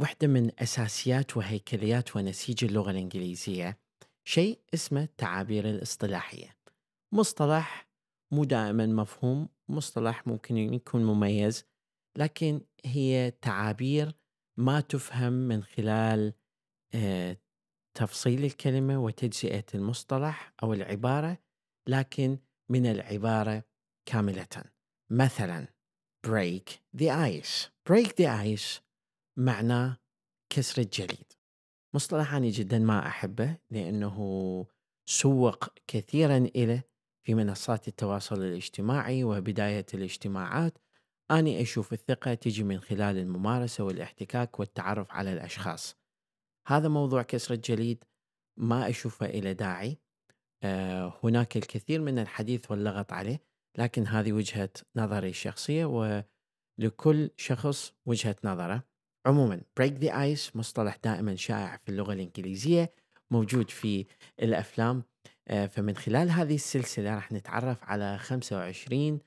واحدة من أساسيات وهيكليات ونسيج اللغة الإنجليزية شيء اسمه التعابير الاصطلاحية مصطلح مو دائما مفهوم مصطلح ممكن يكون مميز لكن هي تعابير ما تفهم من خلال آه، تفصيل الكلمة وتجزئة المصطلح أو العبارة لكن من العبارة كاملة مثلا break the ice break the ice معناه كسر الجليد مصطلح أنا جدا ما أحبه لأنه سوق كثيرا إلى في منصات التواصل الاجتماعي وبداية الاجتماعات أني أشوف الثقة تجي من خلال الممارسة والاحتكاك والتعرف على الأشخاص هذا موضوع كسر الجليد ما أشوفه إلى داعي أه هناك الكثير من الحديث واللغط عليه لكن هذه وجهة نظري الشخصية ولكل شخص وجهة نظره عموما بريك ذا ايس مصطلح دائما شائع في اللغه الانجليزيه موجود في الافلام آه، فمن خلال هذه السلسله راح نتعرف على 25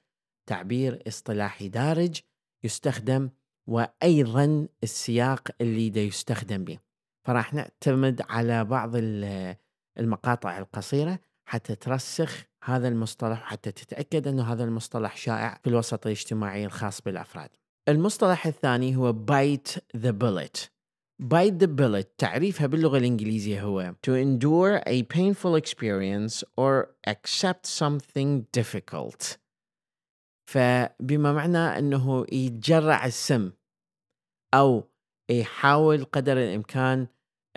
تعبير اصطلاحي دارج يستخدم وايضا السياق اللي دا يستخدم به فراح نعتمد على بعض المقاطع القصيره حتى ترسخ هذا المصطلح وحتى تتاكد انه هذا المصطلح شائع في الوسط الاجتماعي الخاص بالافراد المصطلح الثاني هو bite the bullet bite the bullet تعريفها باللغة الإنجليزية هو to endure a painful experience or accept something difficult فبما معنى أنه يتجرع السم أو يحاول قدر الإمكان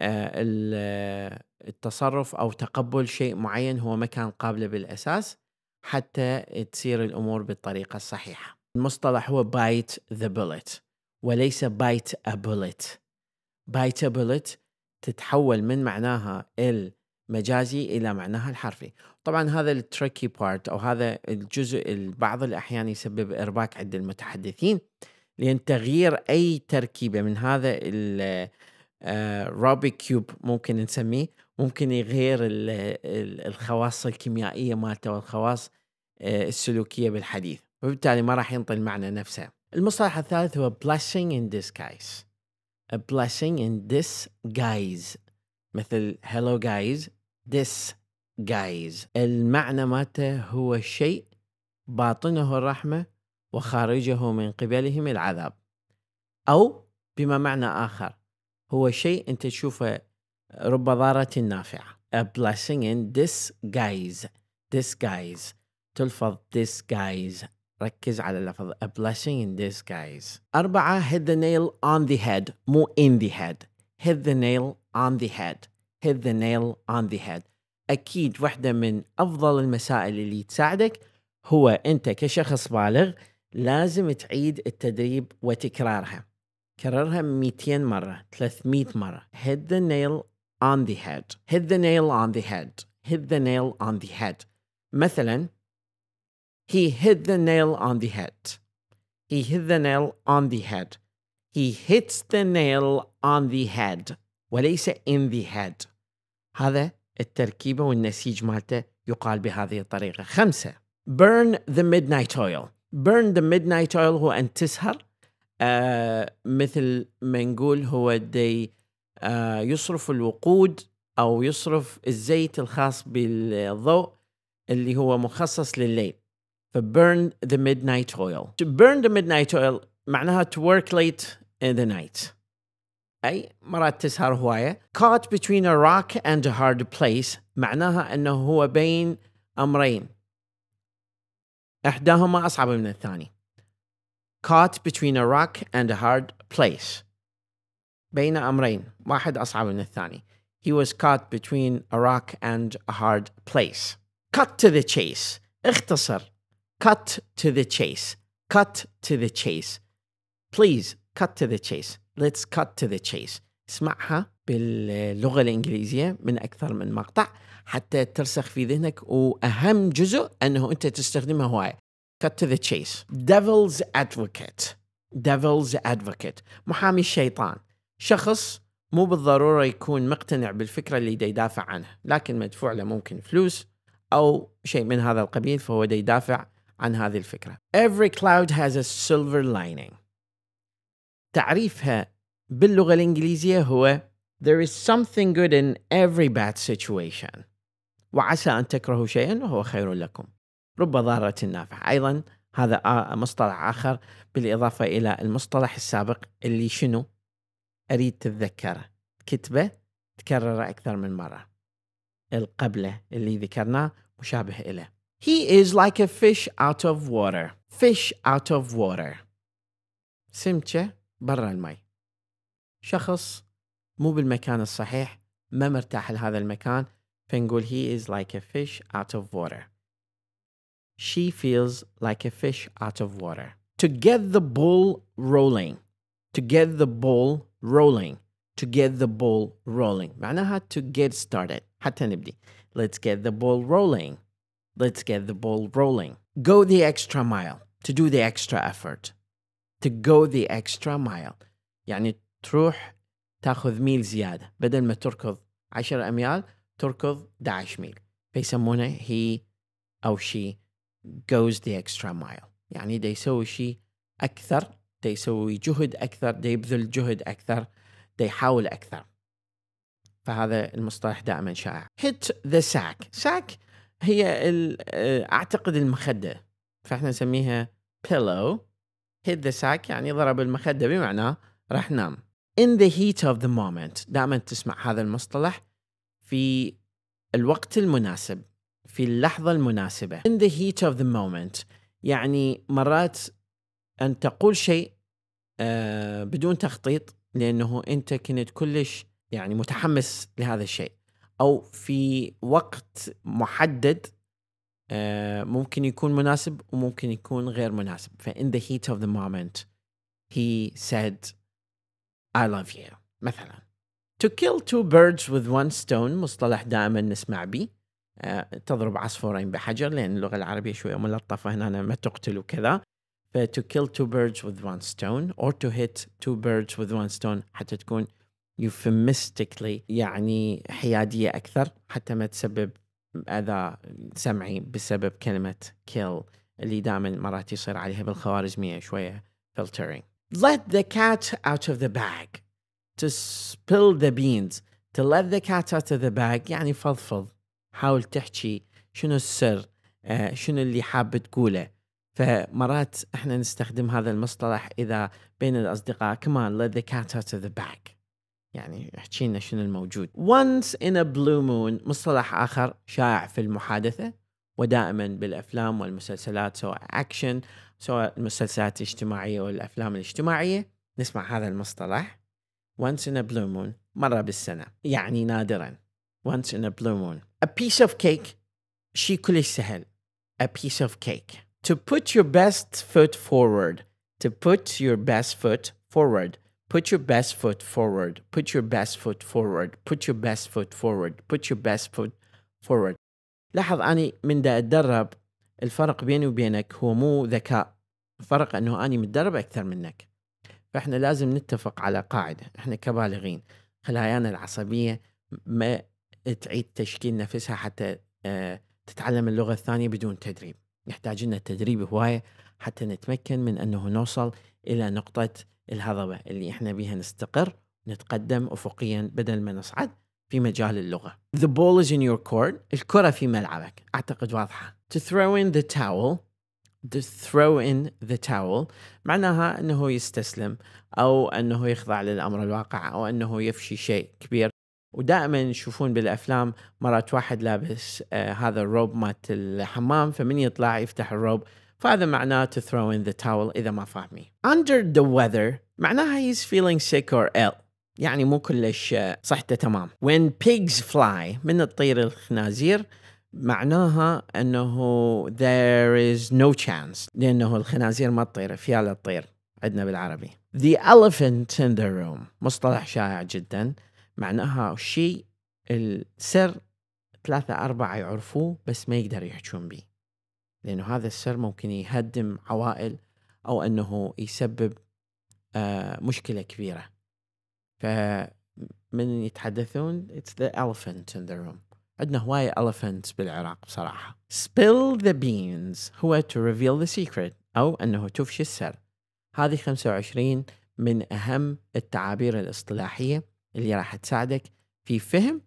آه، آه، التصرف أو تقبل شيء معين هو ما كان قابله بالأساس حتى تصير الأمور بالطريقة الصحيحة المصطلح هو بايت ذا بوليت وليس بايت ا بوليت بايت ا بوليت تتحول من معناها المجازي الى معناها الحرفي طبعا هذا التريكي بارت او هذا الجزء بعض الاحيان يسبب ارباك عند المتحدثين لان تغيير اي تركيبه من هذا الروبي كيوب آه، ممكن نسميه ممكن يغير الخواص الكيميائيه مالته والخواص آه، السلوكيه بالحديث وبالتالي ما راح ينطي المعنى نفسه المصطلح الثالث هو blessing in disguise a blessing in disguise مثل hello guys disguise المعنى مالته هو شيء باطنه الرحمة وخارجه من قبلهم العذاب أو بما معنى آخر هو شيء أنت تشوفه رب ضارة نافعة a blessing in disguise disguise تلفظ disguise ركز على اللفظ a blessing in disguise أربعة hit the nail on the head مو in the head hit the nail on the head hit the nail on the head أكيد واحدة من أفضل المسائل اللي تساعدك هو أنت كشخص بالغ لازم تعيد التدريب وتكرارها كررها 200 مرة 300 مرة hit the nail on the head hit the nail on the head hit the nail on the head مثلا He hit the nail on the head. He hit the nail on the head. He hits the nail on the head وليس in the head. هذا التركيبة والنسيج مالته يقال بهذه الطريقة. خمسة burn the midnight oil. burn the midnight oil هو أن تسهر Uh, مثل ما نقول هو دي uh, آه، يصرف الوقود أو يصرف الزيت الخاص بالضوء اللي هو مخصص لليل Uh, burn the midnight oil. To burn the midnight oil معناها to work late in the night. أي مرات تسهر هواية. Caught between a rock and a hard place معناها أنه هو بين أمرين. إحداهما أصعب من الثاني. Caught between a rock and a hard place. بين أمرين. واحد أصعب من الثاني. He was caught between a rock and a hard place. Cut to the chase. اختصر cut to the chase. Cut to the chase. Please cut to the chase. Let's cut to the chase. اسمعها باللغة الإنجليزية من أكثر من مقطع حتى ترسخ في ذهنك وأهم جزء أنه أنت تستخدمها هواي. cut to the chase devil's advocate devil's advocate محامي الشيطان شخص مو بالضرورة يكون مقتنع بالفكرة اللي دا يدافع عنها لكن مدفوع له ممكن فلوس أو شيء من هذا القبيل فهو دا يدافع عن هذه الفكرة Every cloud has a silver lining تعريفها باللغة الإنجليزية هو There is something good in every bad situation وعسى أن تكرهوا شيئا وهو خير لكم رب ضارة نافعة أيضا هذا مصطلح آخر بالإضافة إلى المصطلح السابق اللي شنو أريد تتذكره كتبة تكرر أكثر من مرة القبلة اللي ذكرناه مشابه إله He is like a fish out of water. Fish out of water. Simche برا المي. شخص مو بالمكان الصحيح ما مرتاح لهذا المكان فنقول he is like a fish out of water. She feels like a fish out of water. To get the ball rolling. To get the ball rolling. To get the ball rolling. معناها to get started. حتى نبدي. Let's get the ball rolling. Let's get the ball rolling. Go the extra mile. To do the extra effort. To go the extra mile. يعني تروح تاخذ ميل زيادة بدل ما تركض 10 أميال تركض 11 ميل فيسمونه he أو she goes the extra mile يعني دا يسوي شيء أكثر دا يسوي جهد أكثر دا يبذل جهد أكثر دا يحاول أكثر فهذا المصطلح دائما شائع hit the sack sack هي آه، اعتقد المخده فاحنا نسميها pillow hit the sack يعني ضرب المخده بمعنى راح نام in the heat of the moment دائما تسمع هذا المصطلح في الوقت المناسب في اللحظة المناسبة in the heat of the moment يعني مرات أن تقول شيء آه، بدون تخطيط لأنه أنت كنت كلش يعني متحمس لهذا الشيء او في وقت محدد آه، ممكن يكون مناسب وممكن يكون غير مناسب ف in the heat of the moment he said I love you مثلا to kill two birds with one stone مصطلح دائما نسمع به آه، تضرب عصفورين بحجر لأن اللغة العربية شوية ملطفة هنا ما تقتل وكذا ف to kill two birds with one stone or to hit two birds with one stone حتى تكون يوفيمستيكلي يعني حياديه اكثر حتى ما تسبب اذى سمعي بسبب كلمه كيل اللي دائما مرات يصير عليها بالخوارزميه شويه filtering. Let the cat out of the bag. To spill the beans. To let the cat out of the bag يعني فضفض. حاول تحكي شنو السر آه، شنو اللي حاب تقوله فمرات احنا نستخدم هذا المصطلح اذا بين الاصدقاء كمان let the cat out of the bag يعني احكي لنا شنو الموجود once in a blue moon مصطلح آخر شائع في المحادثة ودائما بالأفلام والمسلسلات سواء أكشن سواء المسلسلات الاجتماعية والأفلام الاجتماعية نسمع هذا المصطلح once in a blue moon مرة بالسنة يعني نادرا once in a blue moon a piece of cake شيء كلش سهل a piece of cake to put your best foot forward to put your best foot forward put your best foot forward put your best foot forward put your best foot forward put your best foot forward لاحظ اني من دا اتدرب الفرق بيني وبينك هو مو ذكاء الفرق انه اني متدرب اكثر منك فاحنا لازم نتفق على قاعده احنا كبالغين خلايانا العصبيه ما تعيد تشكيل نفسها حتى آه، تتعلم اللغه الثانيه بدون تدريب يحتاج لنا تدريب هوايه حتى نتمكن من انه نوصل الى نقطه الهضبة اللي احنا بيها نستقر نتقدم أفقيا بدل ما نصعد في مجال اللغة The ball is in your court الكرة في ملعبك أعتقد واضحة To throw in the towel To throw in the towel معناها أنه يستسلم أو أنه يخضع للأمر الواقع أو أنه يفشي شيء كبير ودائما يشوفون بالافلام مرات واحد لابس آه هذا الروب مات الحمام فمن يطلع يفتح الروب فهذا معناه to throw in the towel إذا ما فاهمين. Under the weather معناها he's feeling sick or ill. يعني مو كلش صحته تمام. When pigs fly من الطير الخنازير معناها انه there is no chance لانه الخنازير ما تطير فياله تطير عندنا بالعربي. The elephant in the room مصطلح شائع جدا معناها شيء السر ثلاثة أربعة يعرفوه بس ما يقدر يحجون به لأنه هذا السر ممكن يهدم عوائل أو أنه يسبب آه، مشكلة كبيرة فمن يتحدثون it's the elephant in the room عندنا هواية elephants بالعراق بصراحة spill the beans هو to reveal the secret أو أنه تفشي السر هذه 25 من أهم التعابير الاصطلاحية اللي راح تساعدك في فهم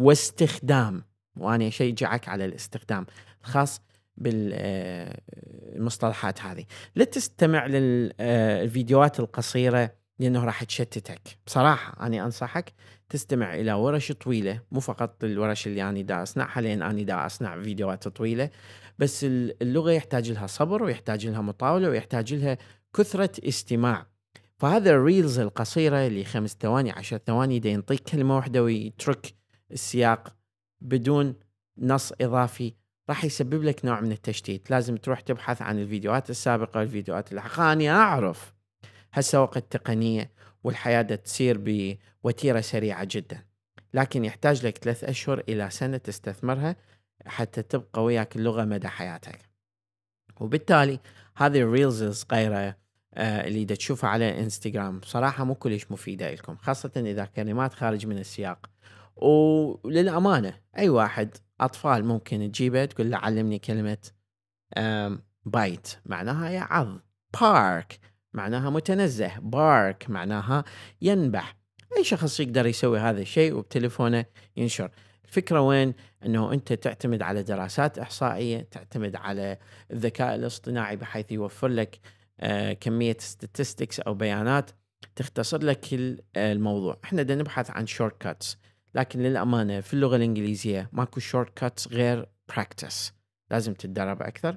واستخدام وأنا أشجعك على الاستخدام خاص بالمصطلحات آه، هذه لا تستمع للفيديوهات آه، القصيرة لأنه راح تشتتك بصراحة أنا أنصحك تستمع إلى ورش طويلة مو فقط الورش اللي أنا دا أصنعها لأن أنا دا أصنع فيديوهات طويلة بس اللغة يحتاج لها صبر ويحتاج لها مطاولة ويحتاج لها كثرة استماع فهذا الريلز القصيرة اللي خمس ثواني عشر ثواني دا ينطيك كلمة واحدة ويترك السياق بدون نص إضافي راح يسبب لك نوع من التشتيت لازم تروح تبحث عن الفيديوهات السابقة الفيديوهات اللاحقة أعرف هسه وقت التقنية والحياة تصير بوتيرة سريعة جدا لكن يحتاج لك ثلاث أشهر إلى سنة تستثمرها حتى تبقى وياك اللغة مدى حياتك وبالتالي هذه الريلز الصغيرة آه، اللي دا تشوفها على الانستغرام بصراحة مو كلش مفيدة لكم خاصة إذا كلمات خارج من السياق وللأمانة أي واحد اطفال ممكن تجيبه تقول له علمني كلمه بايت معناها يعض بارك معناها متنزه بارك معناها ينبح اي شخص يقدر يسوي هذا الشيء وبتليفونه ينشر الفكره وين انه انت تعتمد على دراسات احصائيه تعتمد على الذكاء الاصطناعي بحيث يوفر لك آه، كميه ستاتستكس او بيانات تختصر لك آه، الموضوع احنا بدنا نبحث عن شورت كاتس لكن للأمانة في اللغة الإنجليزية ماكو شورت كاتس غير براكتس لازم تتدرب أكثر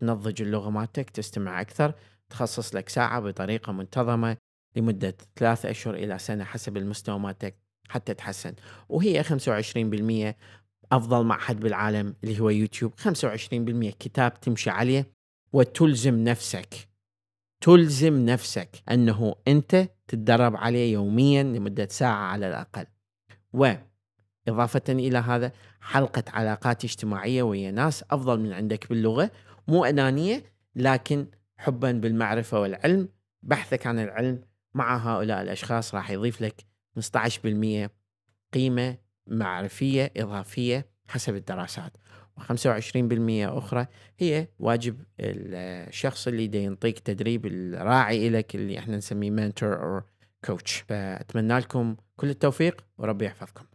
تنضج اللغة مالتك تستمع أكثر تخصص لك ساعة بطريقة منتظمة لمدة ثلاثة أشهر إلى سنة حسب المستوى مالتك حتى تحسن وهي 25% أفضل معهد بالعالم اللي هو يوتيوب 25% كتاب تمشي عليه وتلزم نفسك تلزم نفسك أنه أنت تتدرب عليه يوميا لمدة ساعة على الأقل وإضافة إلى هذا حلقة علاقات اجتماعية ويا ناس أفضل من عندك باللغة مو أنانية لكن حبا بالمعرفة والعلم بحثك عن العلم مع هؤلاء الأشخاص راح يضيف لك 15% قيمة معرفية إضافية حسب الدراسات و25% أخرى هي واجب الشخص اللي ينطيك تدريب الراعي لك اللي احنا نسميه mentor or كوتش فاتمنى لكم كل التوفيق وربي يحفظكم